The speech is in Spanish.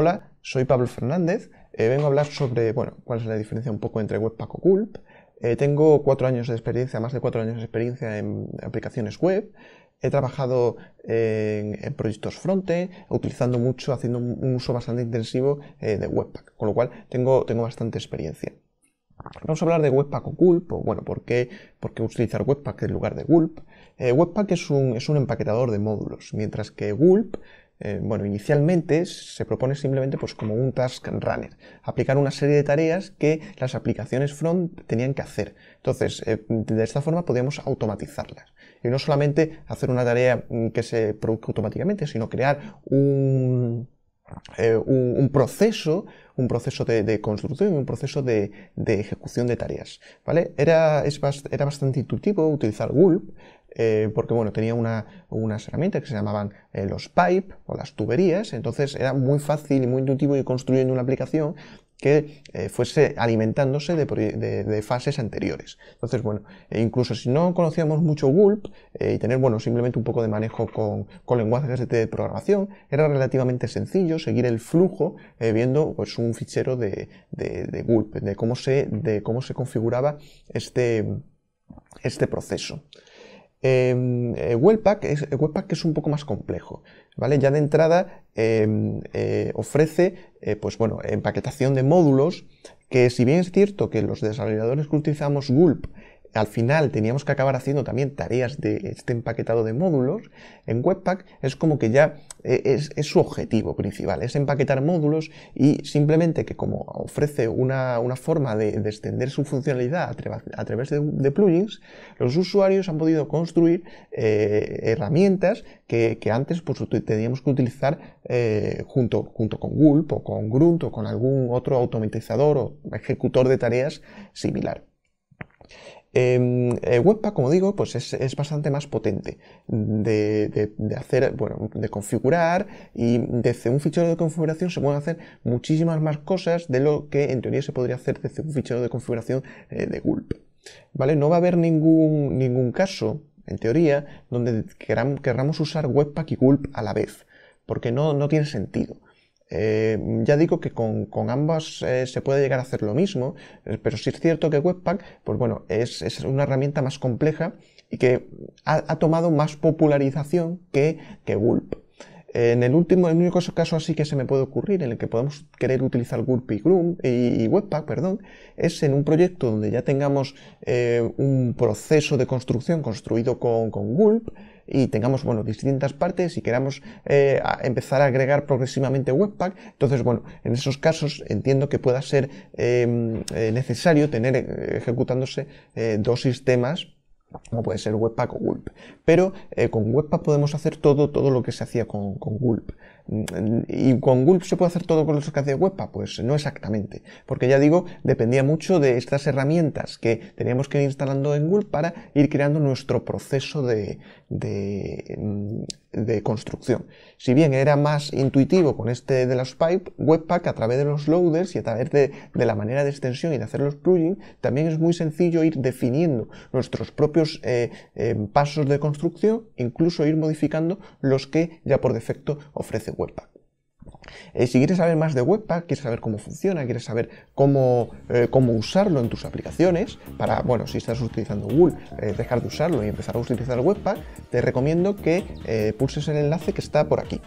Hola, soy Pablo Fernández. Eh, vengo a hablar sobre, bueno, cuál es la diferencia un poco entre Webpack o Gulp. Eh, tengo cuatro años de experiencia, más de cuatro años de experiencia en aplicaciones web. He trabajado eh, en, proyectos frontend, utilizando mucho, haciendo un uso bastante intensivo de Webpack, con lo cual tengo, tengo bastante experiencia. Vamos a hablar de Webpack o Gulp, o bueno, ¿por qué, utilizar Webpack en lugar de Gulp? Webpack es un, es un, empaquetador de módulos, mientras que Gulp eh, bueno, inicialmente se propone simplemente pues, como un task runner, aplicar una serie de tareas que las aplicaciones front tenían que hacer. Entonces, eh, de esta forma podíamos automatizarlas. Y no solamente hacer una tarea mm, que se produzca automáticamente, sino crear un, eh, proceso, un proceso de, construcción construcción, un proceso de, ejecución de tareas. ¿vale? Era, era bastante intuitivo utilizar Gulp, eh, porque bueno, tenía una, unas herramientas que se llamaban eh, los pipe o las tuberías, entonces era muy fácil y muy intuitivo ir construyendo una aplicación que eh, fuese alimentándose de, fases anteriores. Entonces, bueno, e incluso si no conocíamos mucho Gulp y tener, simplemente un poco de manejo con, con lenguajes de programación, era relativamente sencillo seguir el flujo viendo pues, un fichero de, de, Gulp, de cómo se, de cómo se configuraba este, este proceso. Em, eh, Webpack, es, eh, es un poco más complejo, ¿vale? Ya de entrada em, eh, ofrece, eh, pues bueno, empaquetación de módulos, que si bien es cierto que los desarrolladores que utilizamos Gulp al final teníamos que acabar haciendo también tareas de este empaquetado de módulos, en Webpack es como que ya e, es, su objetivo principal, es empaquetar módulos y simplemente que como ofrece una, forma de, extender su funcionalidad a, través de, plugins, los usuarios han podido construir eh, herramientas que, antes pues, teníamos que utilizar eh, junto, junto con Gulp o con Grunt o con algún otro automatizador o ejecutor de tareas similar. Em, eh, Webpack, como digo, pues es, bastante más potente de, hacer, de configurar y desde un fichero de configuración se pueden hacer muchísimas más cosas de lo que en teoría se podría hacer desde un fichero de configuración eh, de Gulp. ¿Vale? No va a haber ningún, ningún caso, en teoría, donde queramos, querramos usar Webpack y Gulp a la vez, porque no, no tiene sentido. Eh, ya digo que con, ambas eh, se puede llegar a hacer lo mismo, eh, pero sí es cierto que Webpack, pues bueno, es, una herramienta más compleja y que ha, tomado más popularización que, que Gulp. En el último, el único caso así que se me puede ocurrir en el que podemos querer utilizar Gulp y, Webpack, perdón, es en un proyecto donde ya tengamos eh, un proceso de construcción construido con, con Gulp y tengamos bueno, distintas partes y queramos eh, empezar a agregar progresivamente Webpack. Entonces, bueno, en esos casos entiendo que pueda ser eh, necesario tener ejecutándose dos sistemas como puede ser Webpack o Gulp. Pero eh, con Webpack podemos hacer todo, todo lo que se hacía con, Gulp. Mm, ¿Y con Gulp se puede hacer todo con los que hacía Webpack? Pues no exactamente, porque ya digo, dependía mucho de estas herramientas que teníamos que ir instalando en Gulp para ir creando nuestro proceso de, mm, de, construcción. Si bien era más intuitivo con este de las pipe, Webpack a través de los loaders y a través de, de la manera de extensión y de hacer los plugins, también es muy sencillo ir definiendo nuestros propios eh, eh, pasos de construcción, incluso ir modificando los que ya por defecto ofrece Webpack. Eh, si quieres saber más de Webpack, quieres saber cómo funciona, quieres saber cómo, cómo usarlo en tus aplicaciones, para, bueno, si estás utilizando Google, dejar de usarlo y empezar a utilizar Webpack, te recomiendo que pulses el enlace que está por aquí.